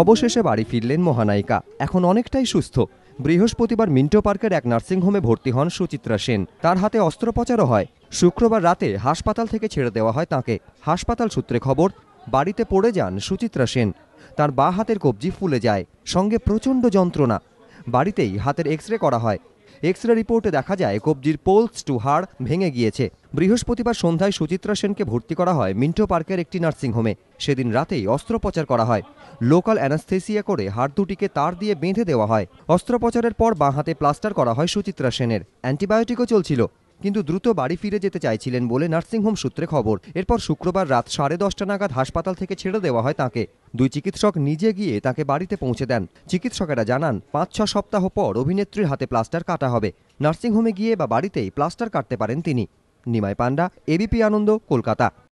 অবশেষে বাড়ি ফিরলেন মহানায়িকা এখন অনেকটাই সুস্থ বৃহস্পতিবার মিন্টো পার্কের এক নার্সিংহোমে ভর্তি হন সুচিত্রা সেন তার হাতে অস্ত্রোপচারও হয় শুক্রবার রাতে হাসপাতাল থেকে ছেড়ে দেওয়া হয় তাকে হাসপাতাল সূত্রে খবর বাড়িতে পড়ে যান সুচিত্রা সেন তার বা হাতের কবজি ফুলে যায় সঙ্গে প্রচণ্ড যন্ত্রণা বাড়িতেই হাতের এক্স রে করা হয় এক্স রে রিপোর্টে দেখা যায় কবজির পোলস টু হাড় ভেঙে গিয়েছে বৃহস্পতিবার সন্ধ্যায় সুচিত্রা সেনকে ভর্তি করা হয় মিন্টো পার্কের একটি নার্সিংহোমে সেদিন রাতেই অস্ত্রোপচার করা হয় লোকাল অ্যানাস্থেসিয়া করে হাড় দুটিকে তার দিয়ে বেঁধে দেওয়া হয় অস্ত্রোপচারের পর বাঁ হাতে প্লাস্টার করা হয় সুচিত্রা সেনের অ্যান্টিবায়োটিকও চলছিল কিন্তু দ্রুত বাড়ি ফিরে যেতে চাইছিলেন বলে নার্সিংহোম সূত্রে খবর এরপর শুক্রবার রাত সাড়ে দশটা নাগাদ হাসপাতাল থেকে ছেড়ে দেওয়া হয় তাকে দুই চিকিৎসক নিজে গিয়ে তাকে বাড়িতে পৌঁছে দেন চিকিৎসকেরা জানান পাঁচ ছ সপ্তাহ পর অভিনেত্রীর হাতে প্লাস্টার কাটা হবে নার্সিংহোমে গিয়ে বা বাড়িতেই প্লাস্টার কাটতে পারেন তিনি নিমাই পান্ডা এবিপি আনন্দ কলকাতা